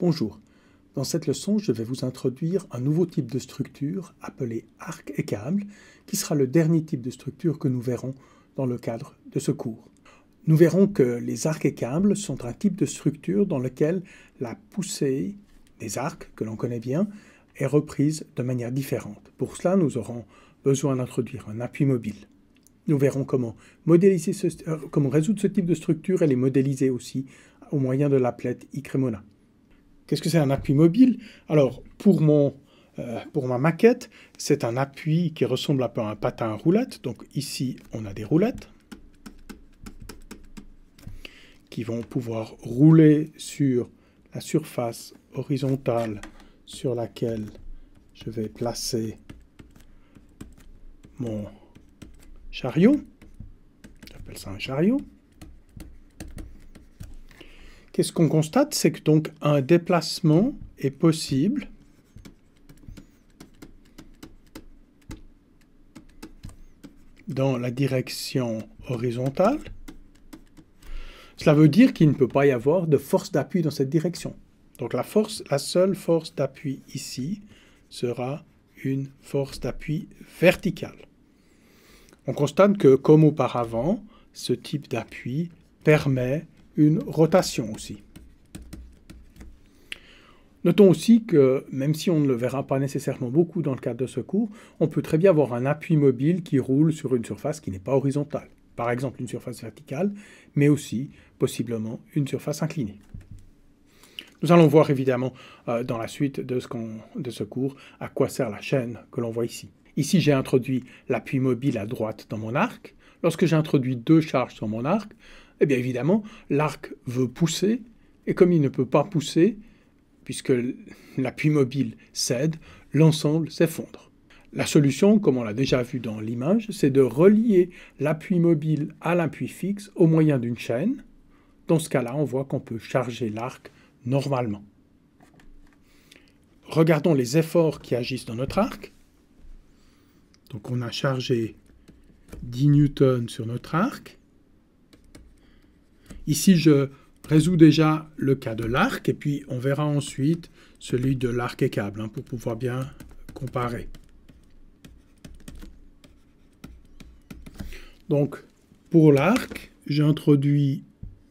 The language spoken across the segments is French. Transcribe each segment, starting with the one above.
Bonjour. Dans cette leçon, je vais vous introduire un nouveau type de structure appelé arc et câble, qui sera le dernier type de structure que nous verrons dans le cadre de ce cours. Nous verrons que les arcs et câbles sont un type de structure dans lequel la poussée des arcs, que l'on connaît bien, est reprise de manière différente. Pour cela, nous aurons besoin d'introduire un appui mobile. Nous verrons comment, modéliser ce, euh, comment résoudre ce type de structure et les modéliser aussi au moyen de l'appelette Icremona. Qu'est-ce que c'est un appui mobile Alors, pour, mon, euh, pour ma maquette, c'est un appui qui ressemble un peu à un patin à roulettes. Donc ici, on a des roulettes qui vont pouvoir rouler sur la surface horizontale sur laquelle je vais placer mon chariot. J'appelle ça un chariot. Qu'est-ce qu'on constate C'est que donc un déplacement est possible dans la direction horizontale. Cela veut dire qu'il ne peut pas y avoir de force d'appui dans cette direction. Donc la, force, la seule force d'appui ici sera une force d'appui verticale. On constate que, comme auparavant, ce type d'appui permet une rotation aussi. Notons aussi que, même si on ne le verra pas nécessairement beaucoup dans le cadre de ce cours, on peut très bien avoir un appui mobile qui roule sur une surface qui n'est pas horizontale. Par exemple une surface verticale, mais aussi possiblement une surface inclinée. Nous allons voir évidemment euh, dans la suite de ce, de ce cours à quoi sert la chaîne que l'on voit ici. Ici j'ai introduit l'appui mobile à droite dans mon arc. Lorsque j'ai introduit deux charges sur mon arc, eh bien évidemment, l'arc veut pousser, et comme il ne peut pas pousser, puisque l'appui mobile cède, l'ensemble s'effondre. La solution, comme on l'a déjà vu dans l'image, c'est de relier l'appui mobile à l'appui fixe au moyen d'une chaîne. Dans ce cas-là, on voit qu'on peut charger l'arc normalement. Regardons les efforts qui agissent dans notre arc. Donc on a chargé 10 newtons sur notre arc. Ici, je résous déjà le cas de l'arc et puis on verra ensuite celui de l'arc et câble hein, pour pouvoir bien comparer. Donc, pour l'arc, j'introduis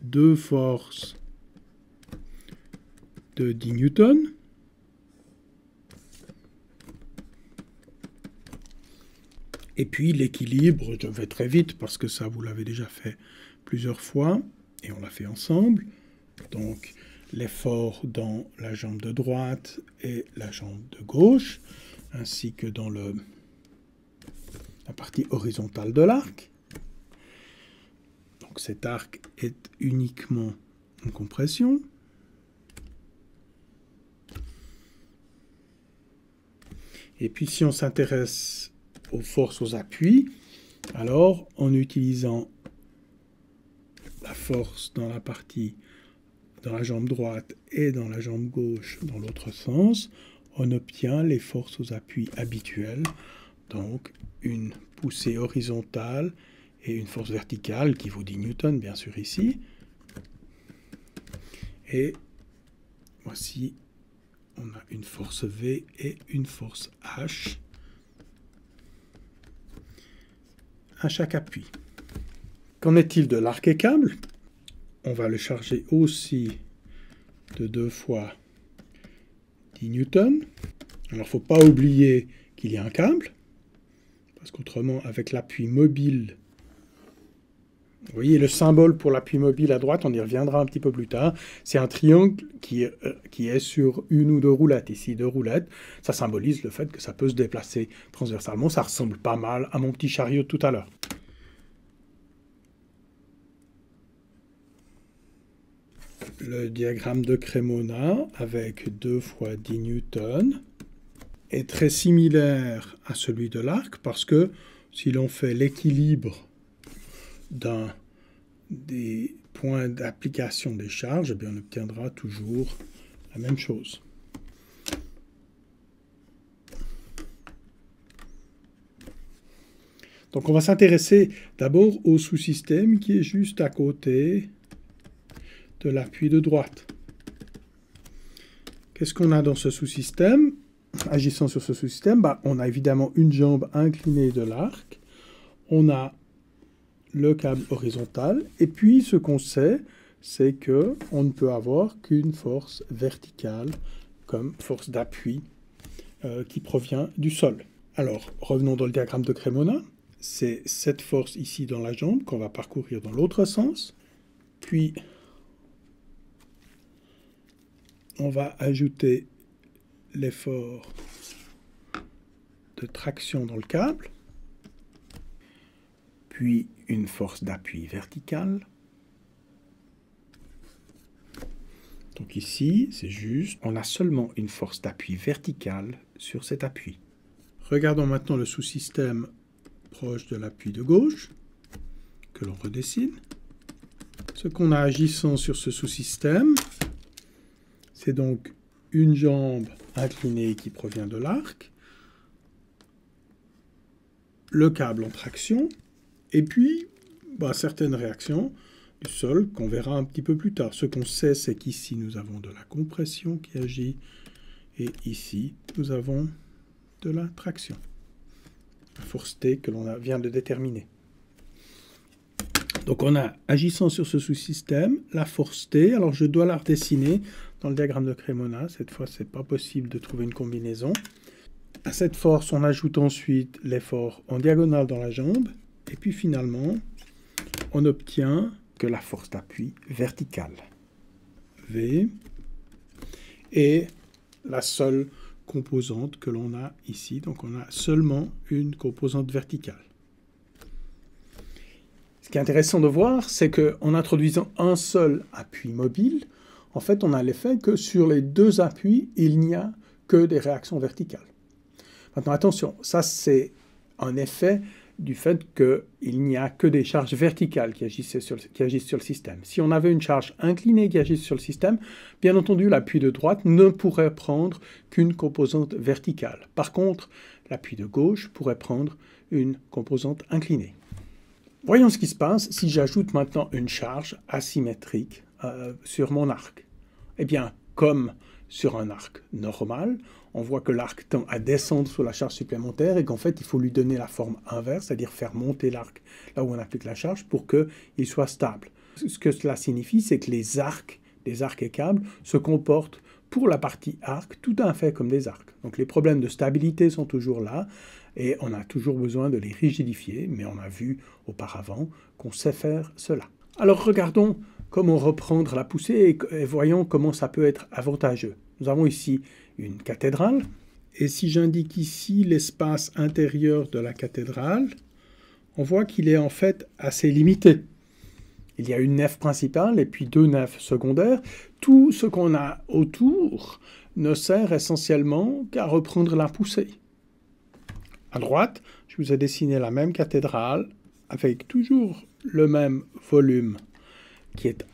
deux forces de 10 newtons. Et puis l'équilibre, je vais très vite parce que ça vous l'avez déjà fait plusieurs fois on l'a fait ensemble. Donc l'effort dans la jambe de droite et la jambe de gauche, ainsi que dans le, la partie horizontale de l'arc. Donc cet arc est uniquement en compression. Et puis si on s'intéresse aux forces aux appuis, alors en utilisant force dans la partie, dans la jambe droite et dans la jambe gauche dans l'autre sens, on obtient les forces aux appuis habituels, donc une poussée horizontale et une force verticale qui vous dit Newton bien sûr ici. Et voici, on a une force V et une force H à chaque appui. Qu'en est-il de l'arc et câble On va le charger aussi de deux fois 10 newtons. Alors, faut pas oublier qu'il y a un câble, parce qu'autrement, avec l'appui mobile, vous voyez le symbole pour l'appui mobile à droite, on y reviendra un petit peu plus tard. C'est un triangle qui, euh, qui est sur une ou deux roulettes. Ici, deux roulettes, ça symbolise le fait que ça peut se déplacer transversalement. Ça ressemble pas mal à mon petit chariot tout à l'heure. le diagramme de Cremona avec 2 fois 10 newton est très similaire à celui de l'arc parce que si l'on fait l'équilibre d'un des points d'application des charges, eh bien on obtiendra toujours la même chose. Donc on va s'intéresser d'abord au sous-système qui est juste à côté de l'appui de droite. Qu'est-ce qu'on a dans ce sous-système Agissant sur ce sous-système, bah, on a évidemment une jambe inclinée de l'arc, on a le câble horizontal, et puis ce qu'on sait, c'est que on ne peut avoir qu'une force verticale comme force d'appui euh, qui provient du sol. Alors, revenons dans le diagramme de Cremona. C'est cette force ici dans la jambe qu'on va parcourir dans l'autre sens, puis on va ajouter l'effort de traction dans le câble, puis une force d'appui verticale. Donc ici, c'est juste, on a seulement une force d'appui verticale sur cet appui. Regardons maintenant le sous-système proche de l'appui de gauche, que l'on redessine. Ce qu'on a agissant sur ce sous-système, c'est donc une jambe inclinée qui provient de l'arc, le câble en traction, et puis bah, certaines réactions du sol qu'on verra un petit peu plus tard. Ce qu'on sait, c'est qu'ici, nous avons de la compression qui agit, et ici, nous avons de la traction. La force T que l'on vient de déterminer. Donc on a, agissant sur ce sous-système, la force T, alors je dois la redessiner dans le diagramme de Cremona. Cette fois, c'est pas possible de trouver une combinaison. À cette force, on ajoute ensuite l'effort en diagonale dans la jambe. Et puis finalement, on obtient que la force d'appui verticale. V est la seule composante que l'on a ici. Donc on a seulement une composante verticale. Ce qui est intéressant de voir, c'est qu'en introduisant un seul appui mobile, en fait, on a l'effet que sur les deux appuis, il n'y a que des réactions verticales. Maintenant, attention, ça c'est un effet du fait qu'il n'y a que des charges verticales qui agissent, sur le, système. Si on avait une charge inclinée qui agisse sur le système, bien entendu, l'appui de droite ne pourrait prendre qu'une composante verticale. Par contre, l'appui de gauche pourrait prendre une composante inclinée. Voyons ce qui se passe si j'ajoute maintenant une charge asymétrique euh, sur mon arc. Eh bien, comme sur un arc normal, on voit que l'arc tend à descendre sous la charge supplémentaire et qu'en fait, il faut lui donner la forme inverse, c'est-à-dire faire monter l'arc là où on applique la charge pour qu'il soit stable. Ce que cela signifie, c'est que les arcs, des arcs et câbles, se comportent pour la partie arc tout à fait comme des arcs. Donc les problèmes de stabilité sont toujours là et on a toujours besoin de les rigidifier, mais on a vu auparavant qu'on sait faire cela. Alors regardons comment reprendre la poussée et, voyons comment ça peut être avantageux. Nous avons ici une cathédrale. Et si j'indique ici l'espace intérieur de la cathédrale, on voit qu'il est en fait assez limité. Il y a une nef principale et puis deux nefs secondaires. Tout ce qu'on a autour ne sert essentiellement qu'à reprendre la poussée. À droite, je vous ai dessiné la même cathédrale avec toujours le même volume qui est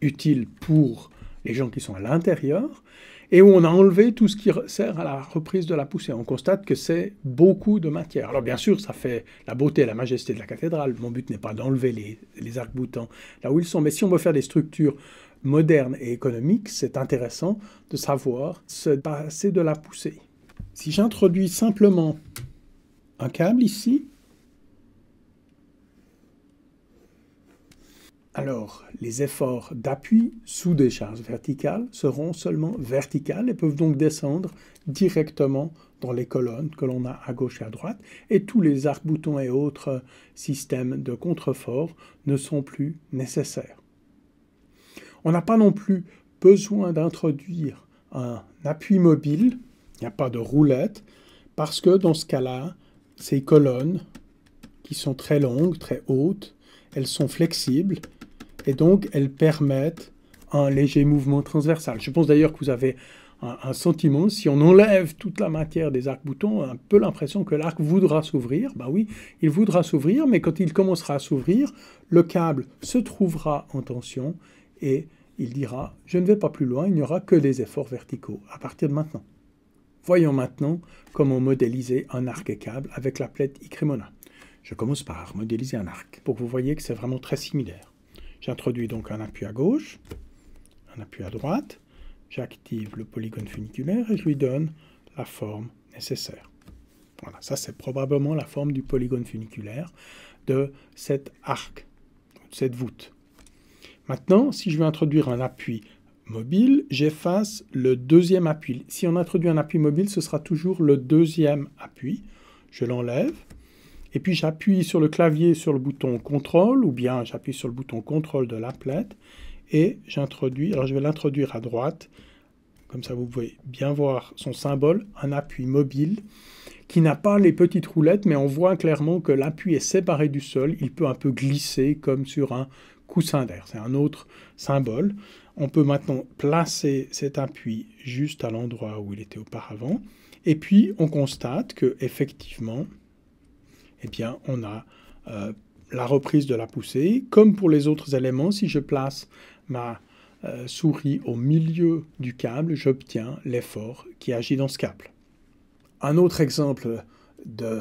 utile pour les gens qui sont à l'intérieur, et où on a enlevé tout ce qui sert à la reprise de la poussée. On constate que c'est beaucoup de matière. Alors bien sûr, ça fait la beauté et la majesté de la cathédrale. Mon but n'est pas d'enlever les, arcs-boutants là où ils sont, mais si on veut faire des structures modernes et économiques, c'est intéressant de savoir se passer de la poussée. Si j'introduis simplement un câble ici, Alors, les efforts d'appui sous des charges verticales seront seulement verticales et peuvent donc descendre directement dans les colonnes que l'on a à gauche et à droite, et tous les arcs-boutons et autres systèmes de contreforts ne sont plus nécessaires. On n'a pas non plus besoin d'introduire un appui mobile, il n'y a pas de roulette, parce que dans ce cas-là, ces colonnes qui sont très longues, très hautes, elles sont flexibles et donc, elles permettent un léger mouvement transversal. Je pense d'ailleurs que vous avez un, sentiment, si on enlève toute la matière des arcs-boutons, un peu l'impression que l'arc voudra s'ouvrir. Ben oui, il voudra s'ouvrir, mais quand il commencera à s'ouvrir, le câble se trouvera en tension et il dira « je ne vais pas plus loin, il n'y aura que des efforts verticaux à partir de maintenant ». Voyons maintenant comment modéliser un arc et câble avec la plaide Icremona. Je commence par modéliser un arc pour que vous voyez que c'est vraiment très similaire. J'introduis donc un appui à gauche, un appui à droite, j'active le polygone funiculaire et je lui donne la forme nécessaire. Voilà, ça c'est probablement la forme du polygone funiculaire de cet arc, de cette voûte. Maintenant, si je veux introduire un appui mobile, j'efface le deuxième appui. Si on introduit un appui mobile, ce sera toujours le deuxième appui. Je l'enlève, et puis j'appuie sur le clavier sur le bouton contrôle ou bien j'appuie sur le bouton contrôle de l'applet et j'introduis, alors je vais l'introduire à droite, comme ça vous pouvez bien voir son symbole, un appui mobile qui n'a pas les petites roulettes, mais on voit clairement que l'appui est séparé du sol, il peut un peu glisser comme sur un coussin d'air, c'est un autre symbole. On peut maintenant placer cet appui juste à l'endroit où il était auparavant, et puis on constate que effectivement, eh bien, on a euh, la reprise de la poussée. Comme pour les autres éléments, si je place ma euh, souris au milieu du câble, j'obtiens l'effort qui agit dans ce câble. Un autre exemple de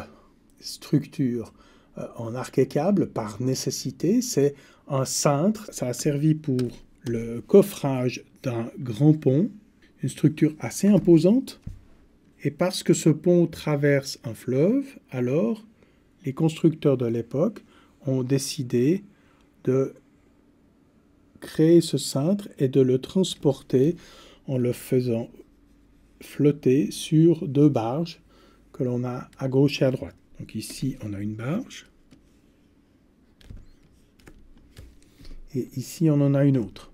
structure euh, en arc et câble par nécessité, c'est un cintre. Ça a servi pour le coffrage d'un grand pont, une structure assez imposante. Et parce que ce pont traverse un fleuve, alors les constructeurs de l'époque ont décidé de créer ce cintre et de le transporter en le faisant flotter sur deux barges que l'on a à gauche et à droite. Donc ici, on a une barge. Et ici, on en a une autre.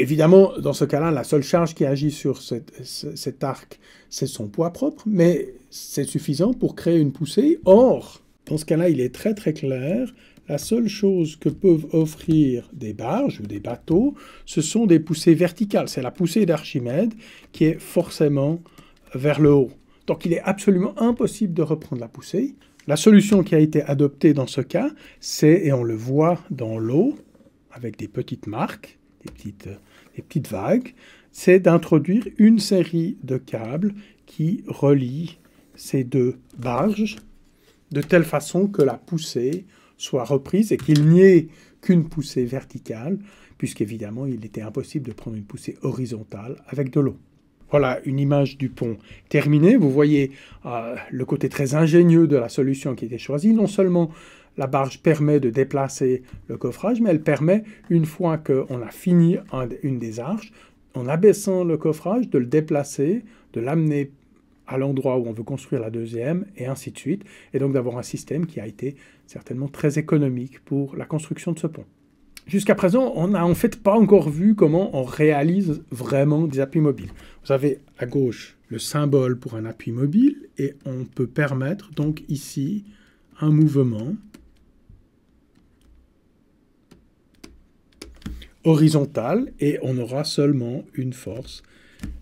Évidemment, dans ce cas-là, la seule charge qui agit sur cette, cet arc, c'est son poids propre, mais c'est suffisant pour créer une poussée. Or, dans ce cas-là, il est très très clair, la seule chose que peuvent offrir des barges ou des bateaux, ce sont des poussées verticales. C'est la poussée d'Archimède qui est forcément vers le haut. Donc il est absolument impossible de reprendre la poussée. La solution qui a été adoptée dans ce cas, c'est, et on le voit dans l'eau, avec des petites marques, des petites les petites vagues, c'est d'introduire une série de câbles qui relient ces deux barges de telle façon que la poussée soit reprise et qu'il n'y ait qu'une poussée verticale, puisqu'évidemment il était impossible de prendre une poussée horizontale avec de l'eau. Voilà une image du pont terminé. Vous voyez euh, le côté très ingénieux de la solution qui était choisie. Non seulement la barge permet de déplacer le coffrage, mais elle permet, une fois qu'on a fini une des arches, en abaissant le coffrage, de le déplacer, de l'amener à l'endroit où on veut construire la deuxième, et ainsi de suite, et donc d'avoir un système qui a été certainement très économique pour la construction de ce pont. Jusqu'à présent, on n'a en fait pas encore vu comment on réalise vraiment des appuis mobiles. Vous avez à gauche le symbole pour un appui mobile, et on peut permettre donc ici un mouvement horizontale et on aura seulement une force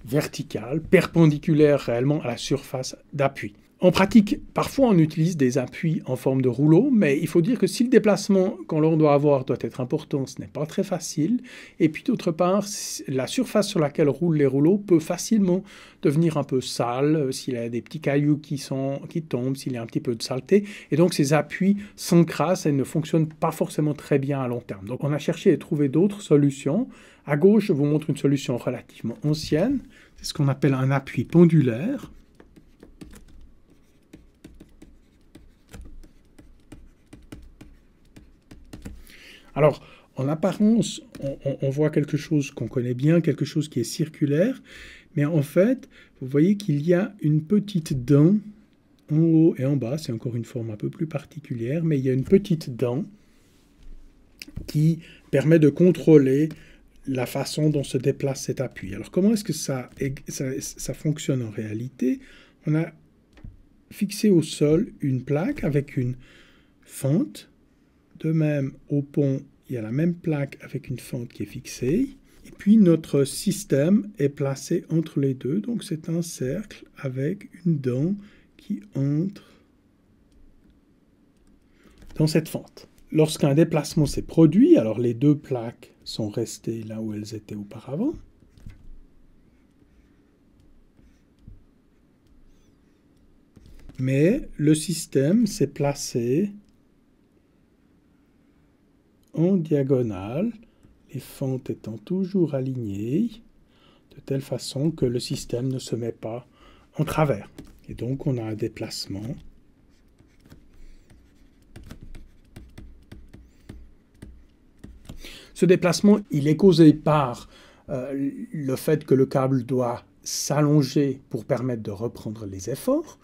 verticale, perpendiculaire réellement à la surface d'appui. En pratique, parfois on utilise des appuis en forme de rouleau, mais il faut dire que si le déplacement qu'on doit avoir doit être important, ce n'est pas très facile. Et puis d'autre part, la surface sur laquelle roulent les rouleaux peut facilement devenir un peu sale euh, s'il y a des petits cailloux qui, qui tombent, s'il y a un petit peu de saleté. Et donc ces appuis s'encrassent et ne fonctionnent pas forcément très bien à long terme. Donc on a cherché et trouvé d'autres solutions. À gauche, je vous montre une solution relativement ancienne. C'est ce qu'on appelle un appui pendulaire. Alors, en apparence, on, voit quelque chose qu'on connaît bien, quelque chose qui est circulaire, mais en fait, vous voyez qu'il y a une petite dent en haut et en bas, c'est encore une forme un peu plus particulière, mais il y a une petite dent qui permet de contrôler la façon dont se déplace cet appui. Alors comment est-ce que ça, fonctionne en réalité On a fixé au sol une plaque avec une fente de même, au pont, il y a la même plaque avec une fente qui est fixée. Et puis notre système est placé entre les deux, donc c'est un cercle avec une dent qui entre dans cette fente. Lorsqu'un déplacement s'est produit, alors les deux plaques sont restées là où elles étaient auparavant. Mais le système s'est placé en diagonale, les fentes étant toujours alignées, de telle façon que le système ne se met pas en travers. Et donc on a un déplacement Ce déplacement, il est causé par euh, le fait que le câble doit s'allonger pour permettre de reprendre les efforts,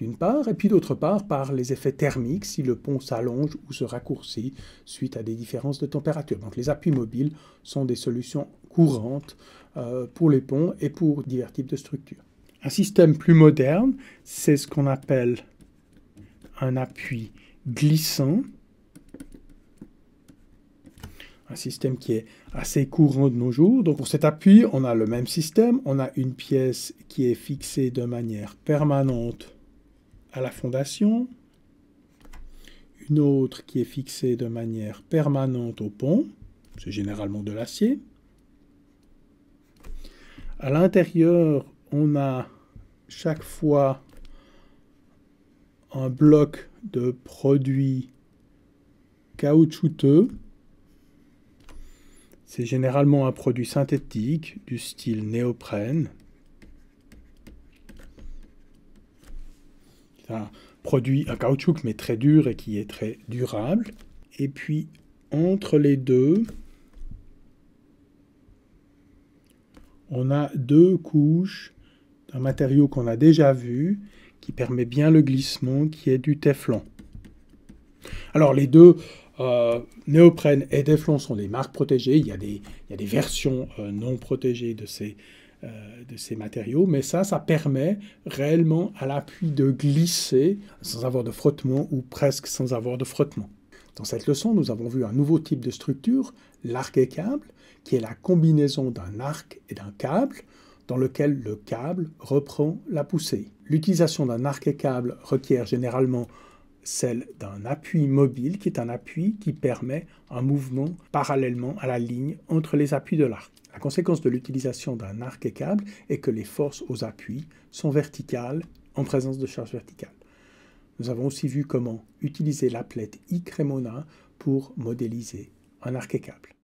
d'une part, et puis d'autre part par les effets thermiques si le pont s'allonge ou se raccourcit suite à des différences de température. Donc les appuis mobiles sont des solutions courantes euh, pour les ponts et pour divers types de structures. Un système plus moderne, c'est ce qu'on appelle un appui glissant, un système qui est assez courant de nos jours. Donc pour cet appui, on a le même système, on a une pièce qui est fixée de manière permanente à la fondation, une autre qui est fixée de manière permanente au pont, c'est généralement de l'acier. À l'intérieur, on a chaque fois un bloc de produits caoutchouteux. C'est généralement un produit synthétique du style néoprène, produit à caoutchouc, mais très dur et qui est très durable. Et puis, entre les deux, on a deux couches d'un matériau qu'on a déjà vu, qui permet bien le glissement, qui est du Teflon. Alors les deux, euh, néoprène et Teflon, sont des marques protégées. Il y a des, versions euh, non protégées de ces euh, de ces matériaux, mais ça, ça permet réellement à l'appui de glisser sans avoir de frottement ou presque sans avoir de frottement. Dans cette leçon, nous avons vu un nouveau type de structure, l'arc et câble, qui est la combinaison d'un arc et d'un câble, dans lequel le câble reprend la poussée. L'utilisation d'un arc et câble requiert généralement celle d'un appui mobile, qui est un appui qui permet un mouvement parallèlement à la ligne entre les appuis de l'arc. La conséquence de l'utilisation d'un arc et câble est que les forces aux appuis sont verticales en présence de charges verticales. Nous avons aussi vu comment utiliser l'appelette I pour modéliser un arc et câble.